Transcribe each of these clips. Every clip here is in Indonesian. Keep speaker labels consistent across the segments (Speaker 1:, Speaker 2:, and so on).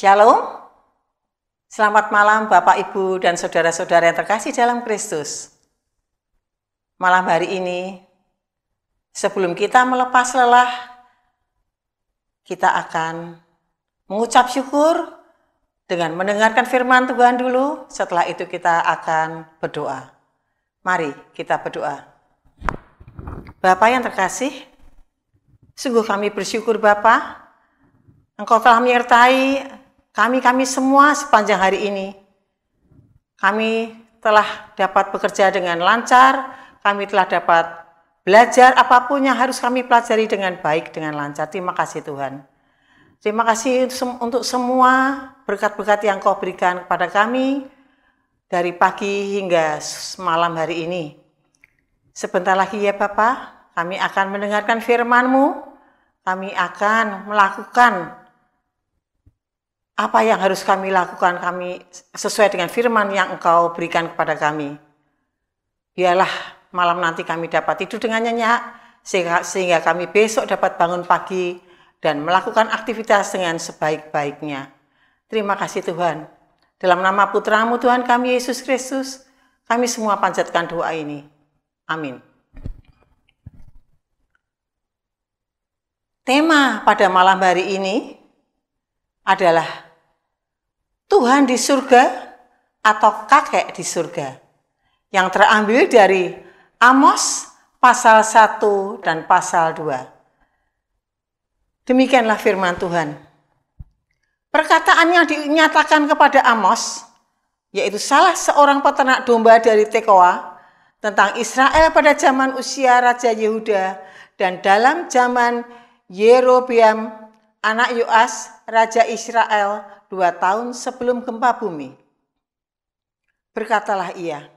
Speaker 1: Shalom, selamat malam Bapak, Ibu, dan saudara-saudara yang terkasih dalam Kristus. Malam hari ini, sebelum kita melepas lelah, kita akan mengucap syukur dengan mendengarkan firman Tuhan dulu. Setelah itu, kita akan berdoa. Mari kita berdoa. Bapak yang terkasih, sungguh kami bersyukur Bapak, Engkau telah menyertai kami-kami semua sepanjang hari ini, kami telah dapat bekerja dengan lancar, kami telah dapat belajar apapun yang harus kami pelajari dengan baik, dengan lancar. Terima kasih Tuhan. Terima kasih untuk semua berkat-berkat yang kau berikan kepada kami dari pagi hingga malam hari ini. Sebentar lagi ya Bapak, kami akan mendengarkan firman-Mu, kami akan melakukan apa yang harus kami lakukan kami sesuai dengan firman yang engkau berikan kepada kami. Biarlah malam nanti kami dapat tidur dengan nyenyak, sehingga, sehingga kami besok dapat bangun pagi dan melakukan aktivitas dengan sebaik-baiknya. Terima kasih Tuhan. Dalam nama putramu Tuhan kami Yesus Kristus, kami semua panjatkan doa ini. Amin. Tema pada malam hari ini adalah Tuhan di surga atau kakek di surga yang terambil dari Amos pasal 1 dan pasal 2. Demikianlah firman Tuhan. Perkataan yang dinyatakan kepada Amos, yaitu salah seorang peternak domba dari Tekoa, tentang Israel pada zaman usia Raja Yehuda dan dalam zaman Yerobiam anak Yoas, Raja Israel, dua tahun sebelum gempa bumi. Berkatalah ia,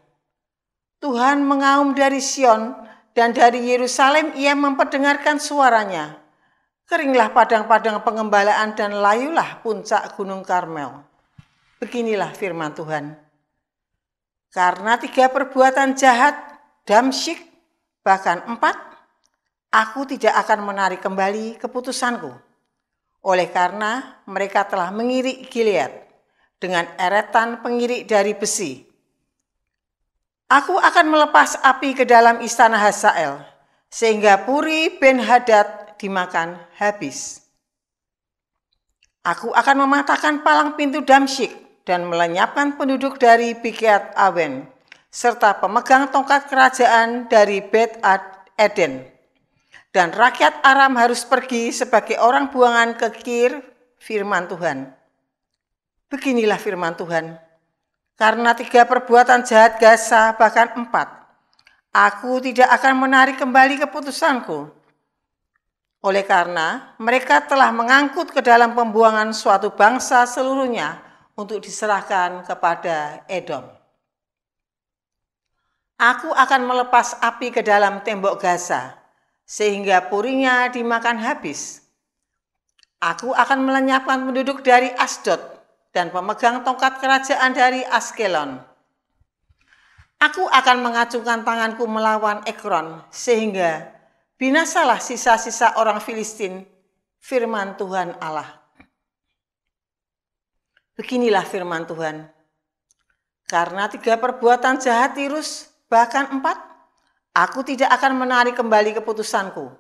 Speaker 1: Tuhan mengaum dari Sion dan dari Yerusalem ia memperdengarkan suaranya. Keringlah padang-padang pengembalaan dan layulah puncak Gunung Karmel. Beginilah firman Tuhan. Karena tiga perbuatan jahat, Damsyik, bahkan empat, aku tidak akan menarik kembali keputusanku oleh karena mereka telah mengirik Gilead dengan eretan pengirik dari besi. Aku akan melepas api ke dalam istana Hazael, sehingga puri Ben Hadad dimakan habis. Aku akan mematahkan palang pintu Damsyik dan melenyapkan penduduk dari Bikiat Awen, serta pemegang tongkat kerajaan dari Bet Ad Eden. Dan rakyat Aram harus pergi sebagai orang buangan ke Kir, firman Tuhan. Beginilah firman Tuhan. Karena tiga perbuatan jahat Gaza, bahkan empat, aku tidak akan menarik kembali keputusanku. Oleh karena mereka telah mengangkut ke dalam pembuangan suatu bangsa seluruhnya untuk diserahkan kepada Edom. Aku akan melepas api ke dalam tembok Gaza sehingga purinya dimakan habis. Aku akan melenyapkan penduduk dari Asdod dan pemegang tongkat kerajaan dari Askelon. Aku akan mengacungkan tanganku melawan Ekron sehingga binasalah sisa-sisa orang Filistin, firman Tuhan Allah. Beginilah firman Tuhan. Karena tiga perbuatan jahat Tirus, bahkan empat, Aku tidak akan menarik kembali keputusanku.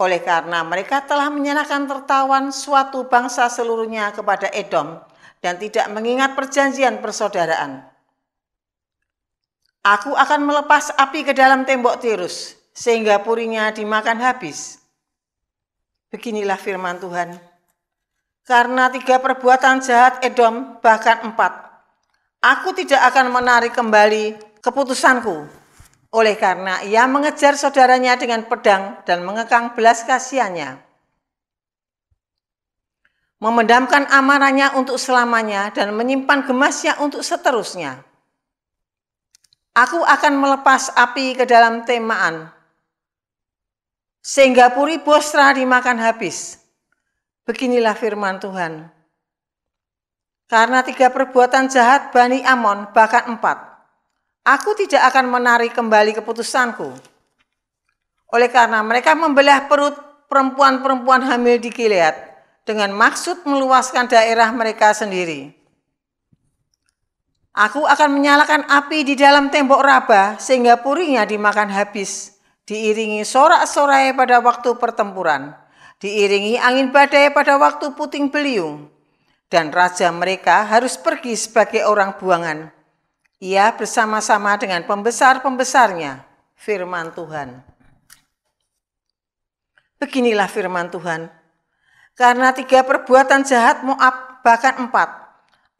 Speaker 1: Oleh karena mereka telah menyerahkan tertawan suatu bangsa seluruhnya kepada Edom dan tidak mengingat perjanjian persaudaraan. Aku akan melepas api ke dalam tembok Tirus sehingga purinya dimakan habis. Beginilah firman Tuhan. Karena tiga perbuatan jahat Edom, bahkan empat, aku tidak akan menarik kembali keputusanku oleh karena ia mengejar saudaranya dengan pedang dan mengekang belas kasihannya. Memendamkan amarahnya untuk selamanya dan menyimpan gemasnya untuk seterusnya. Aku akan melepas api ke dalam temaan, sehingga puri Bosra dimakan habis. Beginilah firman Tuhan. Karena tiga perbuatan jahat Bani Amon, bahkan empat, Aku tidak akan menarik kembali keputusanku. Oleh karena mereka membelah perut perempuan-perempuan hamil di Gilead dengan maksud meluaskan daerah mereka sendiri. Aku akan menyalakan api di dalam tembok Raba sehingga purinya dimakan habis, diiringi sorak-sorai pada waktu pertempuran, diiringi angin badai pada waktu puting beliung, dan raja mereka harus pergi sebagai orang buangan ia bersama-sama dengan pembesar-pembesarnya firman Tuhan. Beginilah firman Tuhan. Karena tiga perbuatan jahat Moab bahkan empat,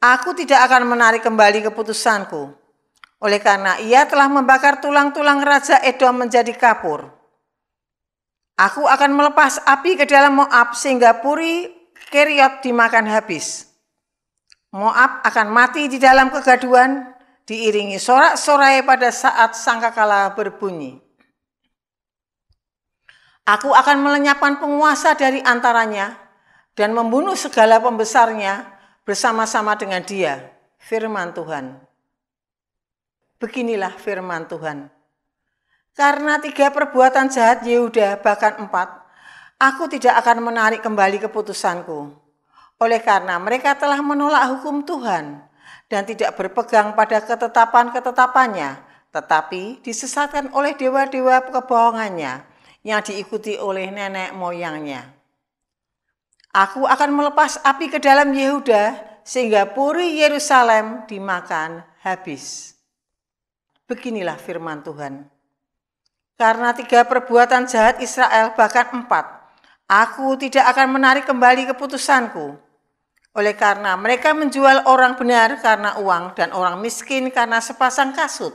Speaker 1: aku tidak akan menarik kembali keputusanku. Oleh karena ia telah membakar tulang-tulang Raja Edom menjadi kapur. Aku akan melepas api ke dalam Moab sehingga puri Keriot dimakan habis. Moab akan mati di dalam kegaduan diiringi sorak-sorai pada saat sangkakala berbunyi. Aku akan melenyapkan penguasa dari antaranya dan membunuh segala pembesarnya bersama-sama dengan dia, firman Tuhan. Beginilah firman Tuhan. Karena tiga perbuatan jahat Yehuda, bahkan empat, aku tidak akan menarik kembali keputusanku. Oleh karena mereka telah menolak hukum Tuhan, dan tidak berpegang pada ketetapan-ketetapannya, tetapi disesatkan oleh dewa-dewa kebohongannya yang diikuti oleh nenek moyangnya. Aku akan melepas api ke dalam Yehuda sehingga puri Yerusalem dimakan habis. Beginilah firman Tuhan. Karena tiga perbuatan jahat Israel, bahkan empat, aku tidak akan menarik kembali keputusanku oleh karena mereka menjual orang benar karena uang dan orang miskin karena sepasang kasut.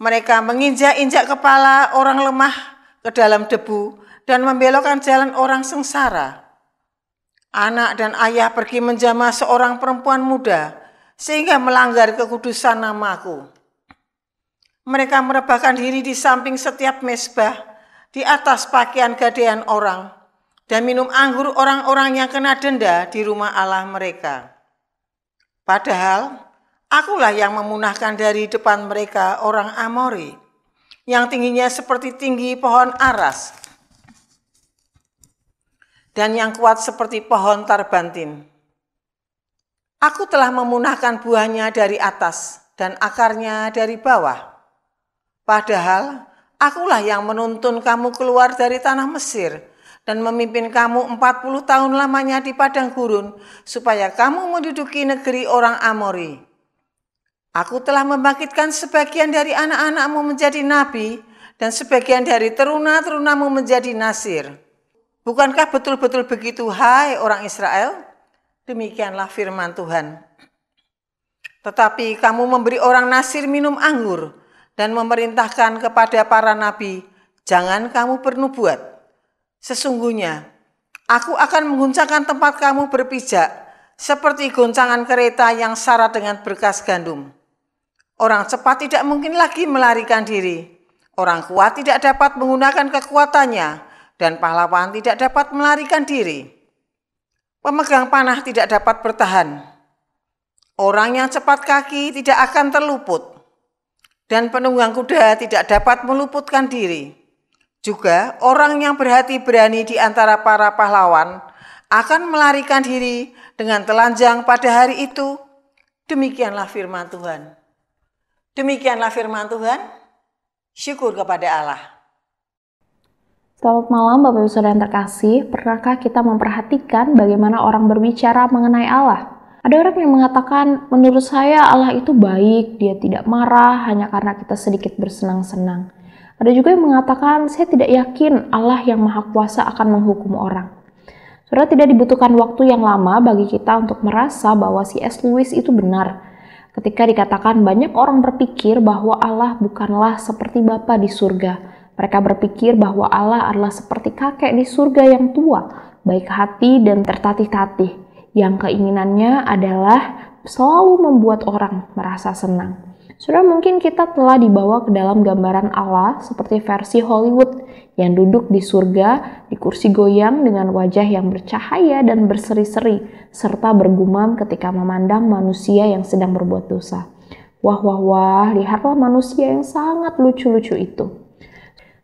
Speaker 1: Mereka menginjak-injak kepala orang lemah ke dalam debu dan membelokkan jalan orang sengsara. Anak dan ayah pergi menjamah seorang perempuan muda sehingga melanggar kekudusan namaku. Mereka merebahkan diri di samping setiap mesbah, di atas pakaian gadean orang, dan minum anggur orang-orang yang kena denda di rumah Allah mereka. Padahal akulah yang memunahkan dari depan mereka orang Amori yang tingginya seperti tinggi pohon aras dan yang kuat seperti pohon tarbantin. Aku telah memunahkan buahnya dari atas dan akarnya dari bawah. Padahal akulah yang menuntun kamu keluar dari tanah Mesir dan memimpin kamu 40 tahun lamanya di padang gurun supaya kamu menduduki negeri orang Amori. Aku telah membangkitkan sebagian dari anak-anakmu menjadi nabi dan sebagian dari teruna-terunamu menjadi nasir. Bukankah betul-betul begitu hai orang Israel? Demikianlah firman Tuhan. Tetapi kamu memberi orang nasir minum anggur dan memerintahkan kepada para nabi, jangan kamu bernubuat Sesungguhnya, aku akan mengguncangkan tempat kamu berpijak, seperti goncangan kereta yang syarat dengan berkas gandum. Orang cepat tidak mungkin lagi melarikan diri. Orang kuat tidak dapat menggunakan kekuatannya, dan pahlawan tidak dapat melarikan diri. Pemegang panah tidak dapat bertahan. Orang yang cepat kaki tidak akan terluput, dan penunggang kuda tidak dapat meluputkan diri. Juga orang yang berhati berani di antara para pahlawan akan melarikan diri dengan telanjang pada hari itu. Demikianlah firman Tuhan. Demikianlah firman Tuhan. Syukur kepada Allah.
Speaker 2: Selamat malam Bapak Ibu Saudara yang terkasih. Pernahkah kita memperhatikan bagaimana orang berbicara mengenai Allah? Ada orang yang mengatakan, menurut saya Allah itu baik, dia tidak marah hanya karena kita sedikit bersenang-senang. Ada juga yang mengatakan, saya tidak yakin Allah yang Maha Kuasa akan menghukum orang. Saudara tidak dibutuhkan waktu yang lama bagi kita untuk merasa bahwa si S. Lewis itu benar. Ketika dikatakan banyak orang berpikir bahwa Allah bukanlah seperti Bapa di surga. Mereka berpikir bahwa Allah adalah seperti kakek di surga yang tua, baik hati dan tertatih-tatih, yang keinginannya adalah selalu membuat orang merasa senang. Sudah mungkin kita telah dibawa ke dalam gambaran Allah seperti versi Hollywood yang duduk di surga di kursi goyang dengan wajah yang bercahaya dan berseri-seri serta bergumam ketika memandang manusia yang sedang berbuat dosa. Wah wah wah, lihatlah manusia yang sangat lucu-lucu itu.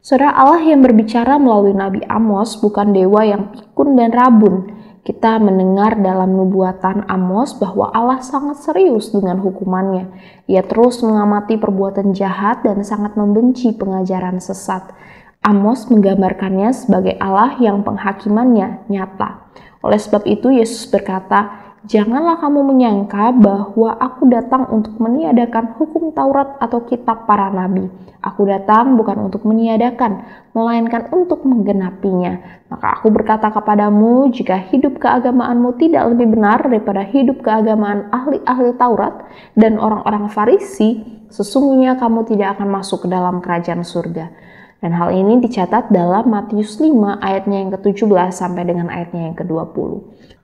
Speaker 2: Saudara Allah yang berbicara melalui Nabi Amos bukan dewa yang pikun dan rabun, kita mendengar dalam nubuatan Amos bahwa Allah sangat serius dengan hukumannya. Ia terus mengamati perbuatan jahat dan sangat membenci pengajaran sesat. Amos menggambarkannya sebagai Allah yang penghakimannya nyata. Oleh sebab itu, Yesus berkata, Janganlah kamu menyangka bahwa aku datang untuk meniadakan hukum Taurat atau kitab para nabi. Aku datang bukan untuk meniadakan, melainkan untuk menggenapinya. Maka aku berkata kepadamu, jika hidup keagamaanmu tidak lebih benar daripada hidup keagamaan ahli-ahli Taurat dan orang-orang Farisi, sesungguhnya kamu tidak akan masuk ke dalam kerajaan surga. Dan hal ini dicatat dalam Matius 5 ayatnya yang ke-17 sampai dengan ayatnya yang ke-20.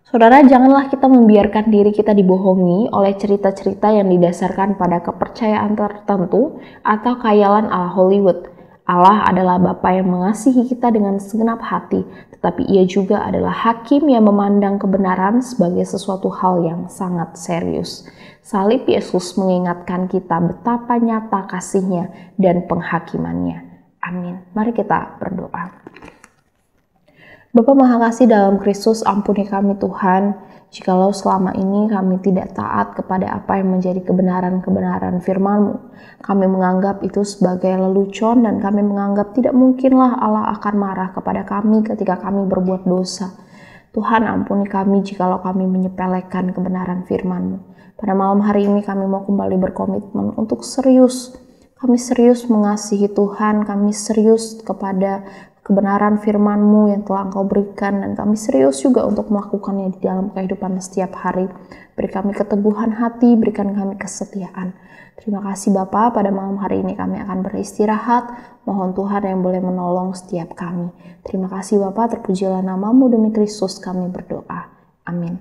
Speaker 2: Saudara, janganlah kita membiarkan diri kita dibohongi oleh cerita-cerita yang didasarkan pada kepercayaan tertentu atau khayalan ala Hollywood. Allah adalah Bapa yang mengasihi kita dengan segenap hati, tetapi Ia juga adalah hakim yang memandang kebenaran sebagai sesuatu hal yang sangat serius. Salib Yesus mengingatkan kita betapa nyata kasihnya dan penghakimannya. Amin. Mari kita berdoa. Bapa Maha Kasih dalam Kristus, ampuni kami Tuhan, jikalau selama ini kami tidak taat kepada apa yang menjadi kebenaran-kebenaran firman-Mu. Kami menganggap itu sebagai lelucon dan kami menganggap tidak mungkinlah Allah akan marah kepada kami ketika kami berbuat dosa. Tuhan ampuni kami jikalau kami menyepelekan kebenaran firman-Mu. Pada malam hari ini kami mau kembali berkomitmen untuk serius kami serius mengasihi Tuhan, kami serius kepada kebenaran firman-Mu yang telah Engkau berikan dan kami serius juga untuk melakukannya di dalam kehidupan setiap hari. Beri kami keteguhan hati, berikan kami kesetiaan. Terima kasih Bapa, pada malam hari ini kami akan beristirahat. Mohon Tuhan yang boleh menolong setiap kami. Terima kasih Bapak, terpujilah namamu demi Kristus kami berdoa. Amin.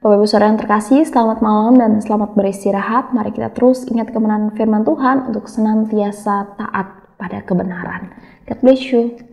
Speaker 2: Bapak Ibu Saudara yang terkasih, selamat malam dan selamat beristirahat. Mari kita terus ingat kemenangan firman Tuhan untuk senantiasa taat pada kebenaran. God bless you.